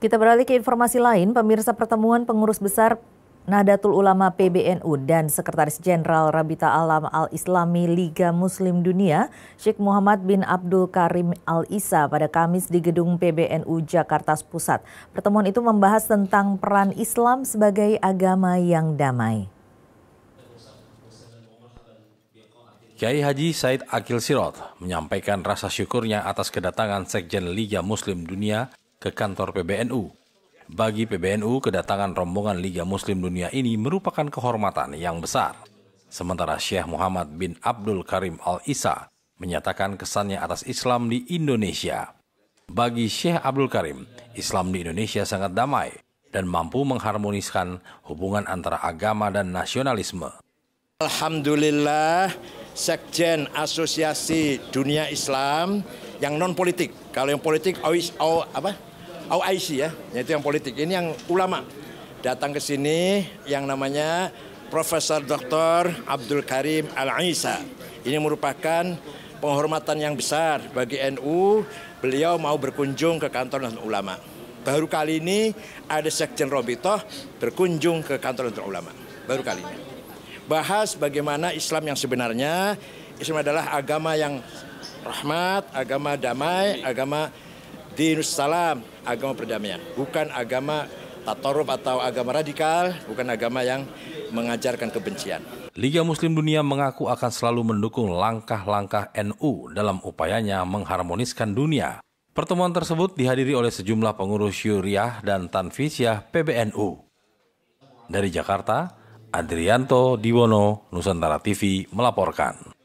Kita beralih ke informasi lain, pemirsa pertemuan pengurus besar Nahdlatul Ulama PBNU dan Sekretaris Jenderal Rabita Alam Al-Islami Liga Muslim Dunia, Sheikh Muhammad bin Abdul Karim Al-Isa pada Kamis di Gedung PBNU Jakarta Pusat. Pertemuan itu membahas tentang peran Islam sebagai agama yang damai. Kiai Haji Said Akil Sirot menyampaikan rasa syukurnya atas kedatangan Sekjen Liga Muslim Dunia ke kantor PBNU. Bagi PBNU, kedatangan rombongan Liga Muslim Dunia ini merupakan kehormatan yang besar. Sementara Syekh Muhammad bin Abdul Karim Al-Isa menyatakan kesannya atas Islam di Indonesia. Bagi Syekh Abdul Karim, Islam di Indonesia sangat damai dan mampu mengharmoniskan hubungan antara agama dan nasionalisme. Alhamdulillah, Sekjen Asosiasi Dunia Islam yang non politik. Kalau yang politik, always, oh apa? OIC ya, yaitu yang politik. Ini yang ulama datang ke sini yang namanya Profesor Dr. Abdul Karim al aisa Ini merupakan penghormatan yang besar bagi NU. Beliau mau berkunjung ke kantor Nahdlatul Ulama. Baru kali ini ada Sekjen Robitoh berkunjung ke kantor Nahdlatul Ulama. Baru kali ini. Bahas bagaimana Islam yang sebenarnya. Islam adalah agama yang rahmat, agama damai, agama dinus salam, agama perdamaian, bukan agama tatorup atau agama radikal, bukan agama yang mengajarkan kebencian. Liga Muslim Dunia mengaku akan selalu mendukung langkah-langkah NU dalam upayanya mengharmoniskan dunia. Pertemuan tersebut dihadiri oleh sejumlah pengurus syuriah dan tanfisyah PBNU. Dari Jakarta, Adrianto Diwono, Nusantara TV melaporkan.